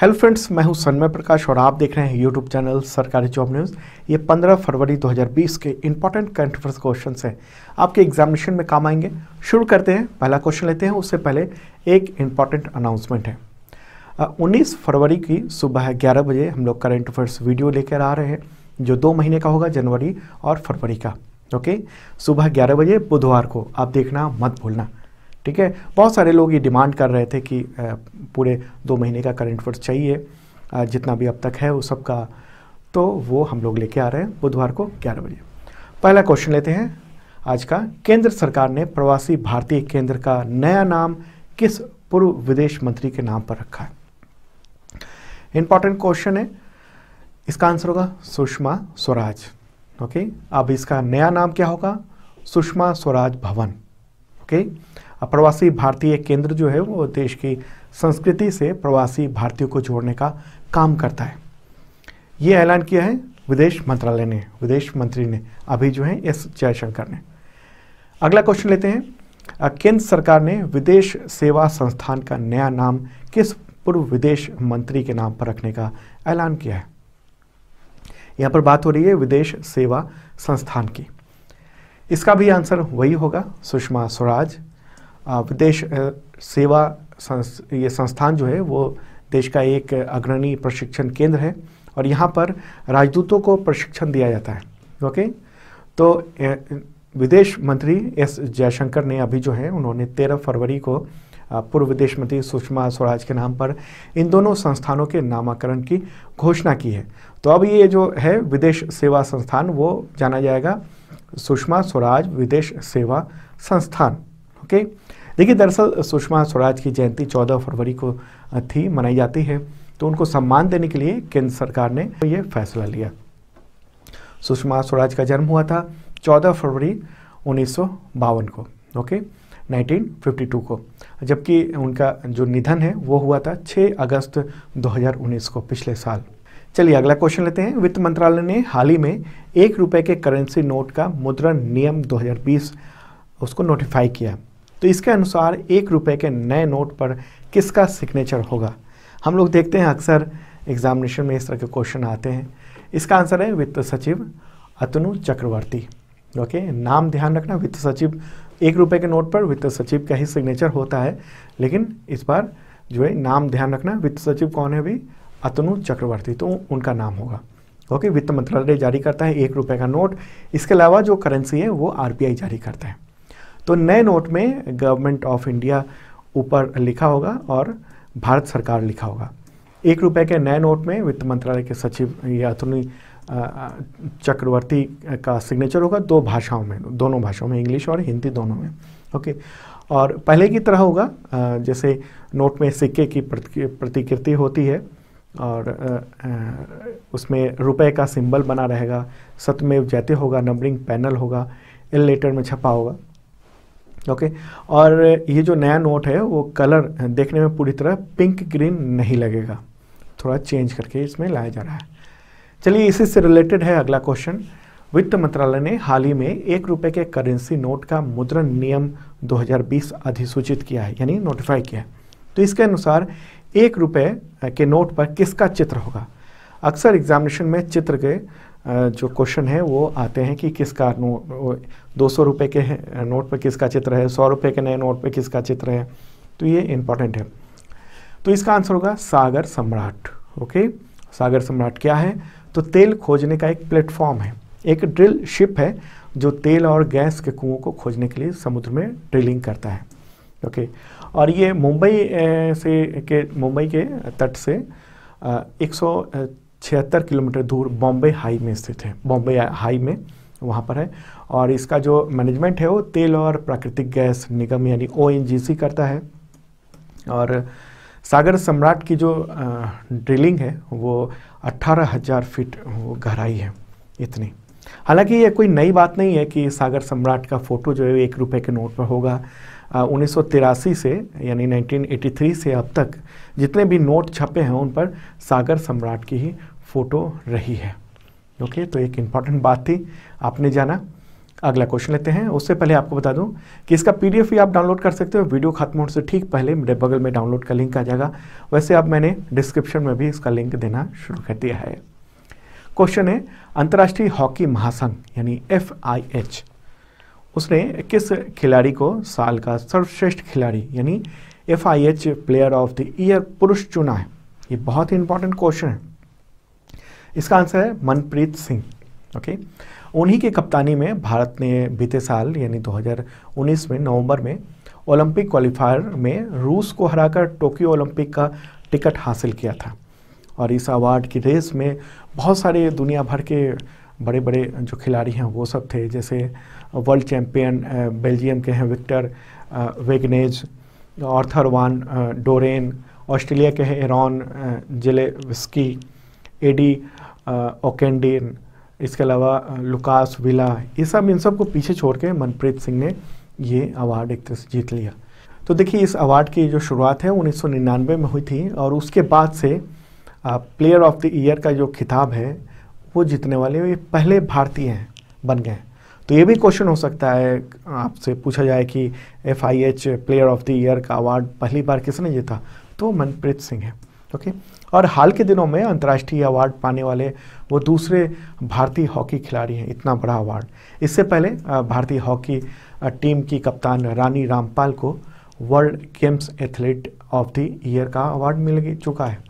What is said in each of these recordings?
Hello friends मैं हूं सन्मय प्रकाश और आप देख रहे हैं YouTube channel Sarkari job news ये 15 फरवरी 2020 के इंपॉर्टेंट कंट्रोवर्स क्वेश्चन हैं आपके एग्जामिनेशन में काम आएंगे शुरू करते हैं पहला क्वेश्चन लेते हैं उससे पहले एक इंपॉर्टेंट अनाउंसमेंट है उन्नीस फरवरी की सुबह ग्यारह बजे हम लोग करंट अफेयर्स वीडियो लेकर आ रहे हैं जो दो महीने का होगा जनवरी और फरवरी का ओके सुबह ग्यारह बजे बुधवार को आप देखना मत भूलना ठीक है बहुत सारे लोग ये डिमांड कर रहे थे कि पूरे दो महीने का करंट अफेयर्स चाहिए जितना भी अब तक है उस सब का तो वो हम लोग लेके आ रहे हैं बुधवार को ग्यारह बजे पहला क्वेश्चन लेते हैं आज का केंद्र सरकार ने प्रवासी भारतीय केंद्र का नया नाम किस पूर्व विदेश मंत्री के नाम पर रखा है इंपॉर्टेंट क्वेश्चन है इसका आंसर होगा सुषमा स्वराज ओके अब इसका नया नाम क्या होगा सुषमा स्वराज भवन ओके प्रवासी भारतीय केंद्र जो है वो देश की संस्कृति से प्रवासी भारतीयों को जोड़ने का काम करता है ये ऐलान किया है विदेश मंत्रालय ने विदेश मंत्री ने अभी जो है एस जयशंकर ने अगला क्वेश्चन लेते हैं केंद्र सरकार ने विदेश सेवा संस्थान का नया नाम किस पूर्व विदेश मंत्री के नाम पर रखने का ऐलान किया है यहां पर बात हो रही है विदेश सेवा संस्थान की इसका भी आंसर वही होगा सुषमा स्वराज विदेश सेवा संस, ये संस्थान जो है वो देश का एक अग्रणी प्रशिक्षण केंद्र है और यहाँ पर राजदूतों को प्रशिक्षण दिया जाता है ओके तो विदेश मंत्री एस जयशंकर ने अभी जो है उन्होंने तेरह फरवरी को पूर्व विदेश मंत्री सुषमा स्वराज के नाम पर इन दोनों संस्थानों के नामकरण की घोषणा की है तो अब ये जो है विदेश सेवा संस्थान वो जाना जाएगा सुषमा स्वराज विदेश सेवा संस्थान ओके okay? देखिए दरअसल सुषमा स्वराज की जयंती 14 फरवरी को थी मनाई जाती है तो उनको सम्मान देने के लिए केंद्र सरकार ने यह फैसला लिया सुषमा स्वराज का जन्म हुआ था 14 फरवरी उन्नीस को ओके 1952 को जबकि उनका जो निधन है वो हुआ था 6 अगस्त 2019 को पिछले साल चलिए अगला क्वेश्चन लेते हैं वित्त मंत्रालय ने हाल ही में एक रुपए के करेंसी नोट का मुद्रण नियम 2020 उसको नोटिफाई किया तो इसके अनुसार एक रुपये के नए नोट पर किसका सिग्नेचर होगा हम लोग देखते हैं अक्सर एग्जामिनेशन में इस तरह के क्वेश्चन आते हैं इसका आंसर है वित्त सचिव अतनु चक्रवर्ती ओके नाम ध्यान रखना वित्त सचिव एक रुपये के नोट पर वित्त सचिव का ही सिग्नेचर होता है लेकिन इस बार जो है नाम ध्यान रखना वित्त सचिव कौन है अभी अतनु चक्रवर्ती तो उनका नाम होगा ओके वित्त मंत्रालय जारी करता है एक रुपये का नोट इसके अलावा जो करेंसी है वो आर जारी करता है तो नए नोट में गवर्नमेंट ऑफ इंडिया ऊपर लिखा होगा और भारत सरकार लिखा होगा एक रुपये के नए नोट में वित्त मंत्रालय के सचिव यात्रुनी चक्रवर्ती का सिग्नेचर होगा दो भाषाओं में दोनों भाषाओं में इंग्लिश और हिंदी दोनों में ओके और पहले की तरह होगा जैसे नोट में सिक्के की प्रतिकृति होती है और उसमें रुपए का सिंबल बना रहेगा सतमेव जयते होगा नंबरिंग पैनल होगा इन लेटर में छपा होगा ओके और ये जो नया नोट है वो कलर देखने में पूरी तरह पिंक ग्रीन नहीं लगेगा थोड़ा चेंज करके इसमें लाया जा रहा है चलिए इसी से रिलेटेड है अगला क्वेश्चन वित्त मंत्रालय ने हाल ही में एक रुपये के करेंसी नोट का मुद्रण नियम 2020 अधिसूचित किया है यानी नोटिफाई किया है तो इसके अनुसार एक रुपये के नोट पर किसका चित्र होगा अक्सर एग्जामिनेशन में चित्र के जो क्वेश्चन है वो आते हैं कि किसका नोट दो सौ रुपये के नोट पर किसका चित्र है सौ रुपये के नए नोट पर किसका चित्र है तो ये इम्पॉर्टेंट है तो इसका आंसर होगा सागर सम्राट ओके सागर सम्राट क्या है तो तेल खोजने का एक प्लेटफॉर्म है एक ड्रिल शिप है जो तेल और गैस के कुओं को खोजने के लिए समुद्र में ड्रिलिंग करता है ओके और ये मुंबई से के मुंबई के तट से एक सौ छिहत्तर किलोमीटर दूर बॉम्बे हाई में स्थित है बॉम्बे हाई में वहाँ पर है और इसका जो मैनेजमेंट है वो तेल और प्राकृतिक गैस निगम यानी ओ करता है और सागर सम्राट की जो ड्रिलिंग है वो अट्ठारह हज़ार फीट गहराई है इतनी हालांकि ये कोई नई बात नहीं है कि सागर सम्राट का फ़ोटो जो है एक रुपए के नोट पर होगा उन्नीस से यानी 1983 से अब तक जितने भी नोट छपे हैं उन पर सागर सम्राट की ही फ़ोटो रही है ओके तो एक इंपॉर्टेंट बात थी आपने जाना अगला क्वेश्चन लेते हैं उससे पहले आपको बता दूं कि इसका पीडीएफ भी आप डाउनलोड कर सकते हो वीडियो खत्म होने से ठीक पहले मेरे बगल में डाउनलोड का लिंक आ जाएगा वैसे अब मैंने डिस्क्रिप्शन में भी इसका लिंक देना शुरू कर दिया है क्वेश्चन है अंतर्राष्ट्रीय हॉकी महासंघ यानी एफ उसने किस खिलाड़ी को साल का सर्वश्रेष्ठ खिलाड़ी यानी F player of the year पुरुष चुना है ये बहुत ही इंपॉर्टेंट क्वेश्चन है इसका आंसर है मनप्रीत सिंह ओके उन्हीं की कप्तानी में भारत ने बीते साल यानी 2019 में नवंबर में ओलंपिक क्वालिफायर में रूस को हराकर टोक्यो ओलंपिक का टिकट हासिल किया था और इस अवार्ड की रेस में बहुत सारे दुनिया भर के बड़े बड़े जो खिलाड़ी हैं वो सब थे जैसे वर्ल्ड चैम्पियन बेल्जियम के हैं Victor Wegnez Arthur van Doren Australia के हैं एरॉन जिले विस्की एडी ओकेंडिन इसके अलावा लुकास विला ये सब इन सब को पीछे छोड़ के मनप्रीत सिंह ने ये अवार्ड एक तरह से जीत लिया तो देखिए इस अवार्ड की जो शुरुआत है 1999 में हुई थी और उसके बाद से प्लेयर ऑफ द ईयर का जो खिताब है वो जीतने वाले ये पहले भारतीय हैं बन गए हैं तो ये भी क्वेश्चन हो सकता है आपसे पूछा जाए कि F I H player of the year का अवार्ड पहली बार किसने जीता तो मनप्रीत सिंह है ओके और हाल के दिनों में अंतर्राष्ट्रीय अवार्ड पाने वाले वो दूसरे भारतीय हॉकी खिलाड़ी हैं इतना बड़ा अवार्ड इससे पहले भारतीय हॉकी टीम की कप्तान रानी रामपाल को World Games athlete of the year का अवार्ड मिल चुका है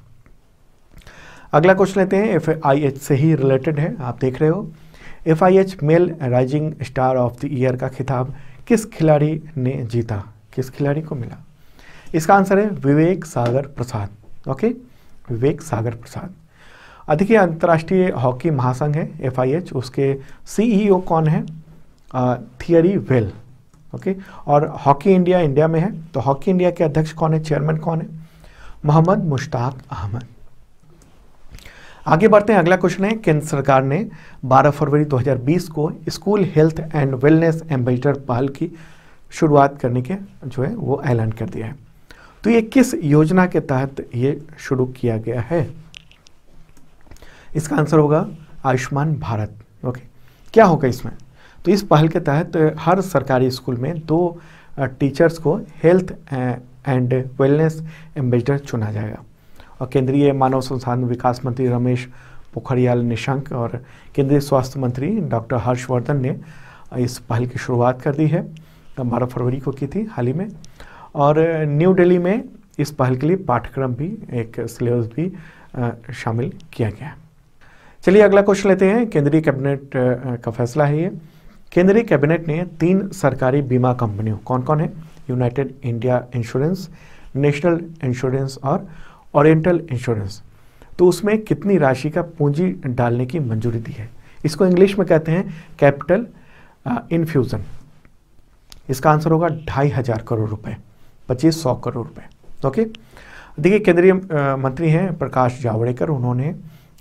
अगला क्वेश्चन लेते हैं एफ आई एच से ही रिलेटेड है आप देख रहे हो F I H male rising star of the year का खिताब किस खिलाड़ी ने जीता किस खिलाड़ी को मिला इसका आंसर है विवेक सागर प्रसाद ओके विवेक सागर प्रसाद अधिक अंतर्राष्ट्रीय हॉकी महासंघ है एफआईएच उसके सीईओ कौन है थियरी वेल ओके और हॉकी इंडिया इंडिया में है तो हॉकी इंडिया के अध्यक्ष कौन है चेयरमैन कौन है मोहम्मद मुश्ताक अहमद आगे बढ़ते हैं अगला क्वेश्चन है केंद्र सरकार ने 12 फरवरी 2020 को school health and wellness ambassador पहल की शुरुआत करने के जो है वो ऐलान कर दिया है तो ये किस योजना के तहत ये शुरू किया गया है इसका आंसर होगा आयुष्मान भारत ओके क्या होगा इसमें तो इस पहल के तहत हर सरकारी स्कूल में दो टीचर्स को हेल्थ एंड वेलनेस एम्बेसडर चुना जाएगा और केंद्रीय मानव संसाधन विकास मंत्री रमेश पोखरियाल निशंक और केंद्रीय स्वास्थ्य मंत्री डॉक्टर हर्षवर्धन ने इस पहल की शुरुआत कर दी है तो बारह फरवरी को की थी हाल ही में और न्यू दिल्ली में इस पहल के लिए पाठ्यक्रम भी एक सिलेबस भी शामिल किया गया है चलिए अगला क्वेश्चन लेते हैं केंद्रीय कैबिनेट का फैसला है ये केंद्रीय कैबिनेट ने तीन सरकारी बीमा कंपनियों कौन कौन है United India insurance National insurance और ओरिएंटल इंश्योरेंस तो उसमें कितनी राशि का पूंजी डालने की मंजूरी दी है इसको इंग्लिश में कहते हैं कैपिटल इन्फ्यूज़न इसका आंसर होगा ढाई हज़ार करोड़ रुपए पच्चीस सौ करोड़ रुपए ओके देखिए केंद्रीय मंत्री हैं प्रकाश जावड़ेकर उन्होंने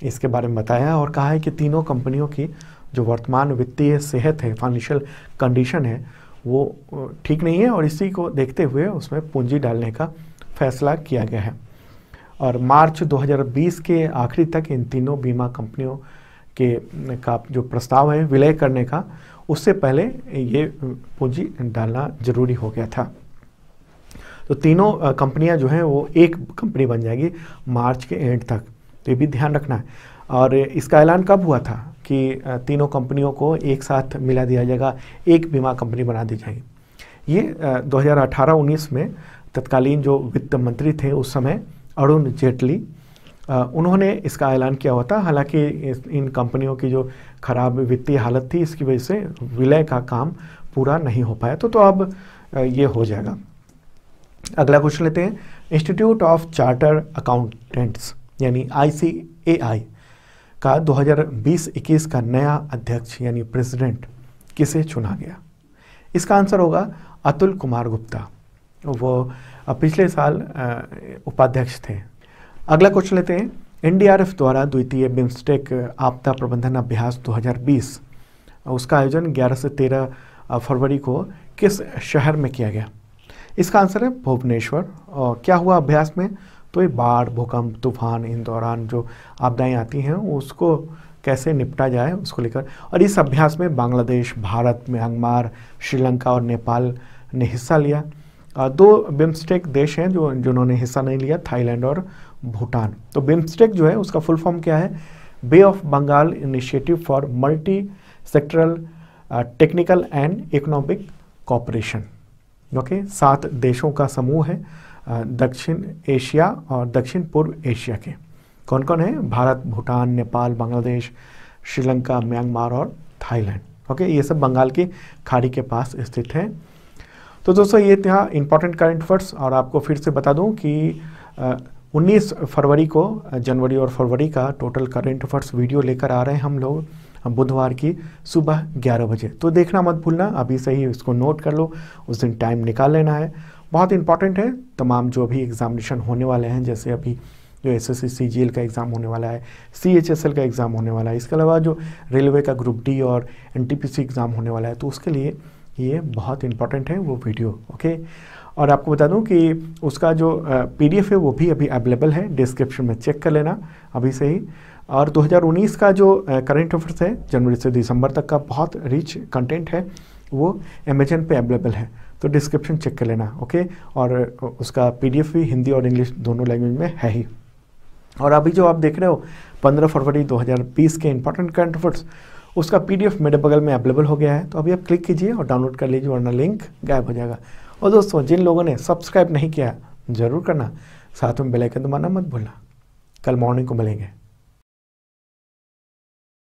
इसके बारे में बताया और कहा है कि तीनों कंपनियों की जो वर्तमान वित्तीय सेहत है फाइनेंशियल कंडीशन है वो ठीक नहीं है और इसी को देखते हुए उसमें पूंजी डालने का फैसला किया गया है और मार्च 2020 के आखिरी तक इन तीनों बीमा कंपनियों के का जो प्रस्ताव है विलय करने का उससे पहले ये पूंजी डालना जरूरी हो गया था तो तीनों कंपनियां जो हैं वो एक कंपनी बन जाएगी मार्च के एंड तक तो ये भी ध्यान रखना है और इसका ऐलान कब हुआ था कि तीनों कंपनियों को एक साथ मिला दिया जाएगा एक बीमा कंपनी बना दी जाएगी ये 2018-19 में तत्कालीन जो वित्त मंत्री थे उस समय अरुण जेटली उन्होंने इसका ऐलान किया हुआ था हालांकि इन कंपनियों की जो खराब वित्तीय हालत थी इसकी वजह से विलय का काम पूरा नहीं हो पाया तो, तो अब ये हो जाएगा अगला क्वेश्चन लेते हैं इंस्टीट्यूट ऑफ चार्टर अकाउंटेंट्स यानी आई का 2020-21 का नया अध्यक्ष यानी प्रेसिडेंट किसे चुना गया इसका आंसर होगा अतुल कुमार गुप्ता वो पिछले साल उपाध्यक्ष थे अगला क्वेश्चन लेते हैं एनडीआरएफ द्वारा द्वितीय बिम्स्टेक आपदा प्रबंधन अभ्यास 2020 उसका आयोजन 11 से 13 फरवरी को किस शहर में किया गया इसका आंसर है भुवनेश्वर क्या हुआ अभ्यास में तो ये बाढ़ भूकंप तूफान इन दौरान जो आपदाएँ आती हैं उसको कैसे निपटा जाए उसको लेकर और इस अभ्यास में बांग्लादेश भारत म्यांमार श्रीलंका और नेपाल ने हिस्सा लिया दो बिम्स्टेक देश हैं जो जिन्होंने हिस्सा नहीं लिया थाईलैंड और भूटान तो बिम्स्टेक जो है उसका फुल फॉर्म क्या है Bay of Bengal initiative for multi sectoral technical and economic cooperation okay सात देशों का समूह है दक्षिण एशिया और दक्षिण पूर्व एशिया के कौन कौन है भारत भूटान नेपाल बांग्लादेश श्रीलंका म्यांमार और थाईलैंड ओके ये सब बंगाल की खाड़ी के पास स्थित हैं तो दोस्तों ये था इम्पॉर्टेंट करंट अफेयर्स और आपको फिर से बता दूं कि आ, 19 फरवरी को जनवरी और फरवरी का टोटल करंट अफेयर्स वीडियो लेकर आ रहे हैं हम लोग बुधवार की सुबह ग्यारह बजे तो देखना मत भूलना अभी से ही इसको नोट कर लो उस दिन टाइम निकाल लेना है बहुत इंपॉर्टेंट है तमाम जो भी एग्जामिनेशन होने वाले हैं जैसे अभी जो एस एस सी का एग्ज़ाम होने वाला है सी एच एस एल का एग्ज़ाम होने वाला है इसके अलावा जो रेलवे का ग्रुप डी और N T P C exam होने वाला है तो उसके लिए ये बहुत इंपॉर्टेंट है वो वीडियो ओके और आपको बता दूं कि उसका जो पीडीएफ है वो भी अभी अवेलेबल है डिस्क्रिप्शन में चेक कर लेना अभी से ही और 2019 का जो करंट अफेयर्स है जनवरी से दिसंबर तक का बहुत रिच कंटेंट है वो अमेजन पे अवेलेबल है तो डिस्क्रिप्शन चेक कर लेना ओके और उसका पीडीएफ भी हिंदी और इंग्लिश दोनों लैंग्वेज में है ही और अभी जो आप देख रहे हो 15 फरवरी 2020 के इंपॉर्टेंट करंट अफेयर्स उसका पीडीएफ मेरे बगल में अवेलेबल हो गया है तो अभी आप क्लिक कीजिए और डाउनलोड कर लीजिए वरना लिंक गायब हो जाएगा और दोस्तों जिन लोगों ने सब्सक्राइब नहीं किया ज़रूर करना साथ में बेलाइकन दबाना मत भूलना कल मॉर्निंग को मिलेंगे